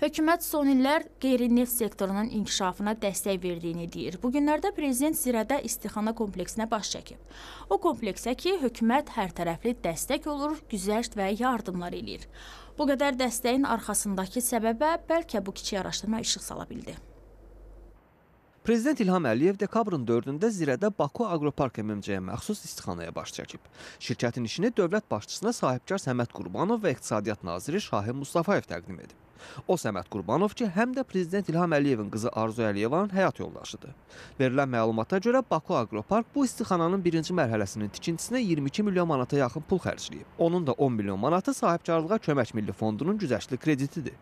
Hökumət son illər qeyri-neft sektorunun inkişafına dəstək verdiyini deyir. Bu günlərdə prezident Zirədə istixana kompleksinə baş çəkib. O kompleksə ki, hökumət hərtərəfli dəstək olur, güzəşt və yardımlar eləyir. Bu qədər dəstəyin arxasındakı səbəbə bəlkə bu kiçik araşdırma işıq sala bildi. Prezident İlham Əliyev dekabrın 4-də Zirədə Baku Aqropark MMC-yə məxsus istixanaya baş çəkib. Şirkətin işini dövlət başçısına sahibkar Səməd Qurbanov və İqtisadiyyat naziri Şahin Mustafayev təqdim edib. O Səməd Qurbanov ki, həm də prezident İlham Əliyevin qızı Arzu Əliyevanın həyat yoldaşıdır. Verilən məlumata görə Baku Aqropark bu istixananın birinci mərhələsinin tikintisinə 22 milyon manata yaxın pul xərcləyib. Onun da 10 milyon manatı sahibkarlığa Kömək Milli Fondunun güzəştli kreditidir.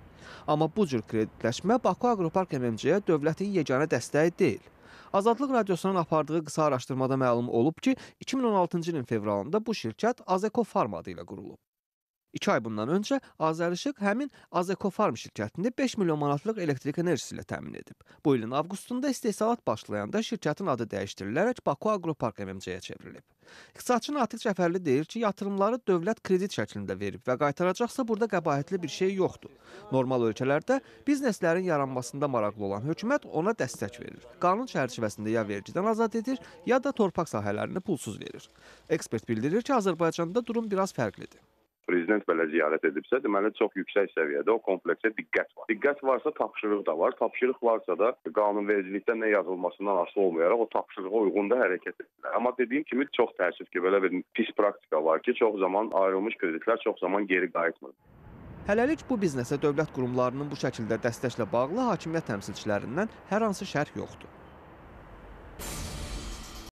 Amma bu cür kreditləşmə Baku Aqropark MMC-yə dövlətin yeganə dəstəyi deyil. Azadlıq Radiosunun apardığı qısa araşdırmada məlum olub ki, 2016-cı ilin fevralında bu şirkət Azeko Farma adı ilə qurulub. İki ay bundan öncə Azərişıq həmin Azekofarm şirkətində 5 milyon manatlıq elektrik enerjisi ilə təmin edib. Bu ilin avqustunda istehsalat başlayanda şirkətin adı dəyişdirilərək Baku Aqropark MMC-yə çevrilib. İqtisadçı Natiq Cəfərli deyir ki, yatırımları dövlət kredit şəklində verib və qaytaracaqsa burada qəbahətli bir şey yoxdur. Normal ölkələrdə bizneslərin yaranmasında maraqlı olan hökumət ona dəstək verir. Qanun çərçivəsində ya vergidən azad edir, ya da torpaq sahələrini pulsuz verir. Ekspert bildirir ki, Azərbaycanda durum biraz fərqlidir prezident belə ziyarət edibsə, deməli çox yüksək səviyyədə o kompleksə diqqət var. Diqqət varsa tapşırıq da var. Tapşırıq varsa da qanunvericilikdə nə yazılmasından asılı olmayaraq o tapşırığa uyğun da hərəkət edirlər. Amma dediyim kimi çox təəssüf ki, belə bir pis praktika var ki, çox zaman ayrılmış kreditlər çox zaman geri qayıtmır. Hələlik bu biznesə dövlət qurumlarının bu şəkildə dəstəklə bağlı hakimiyyət təmsilçilərindən hər hansı şərh yoxdur.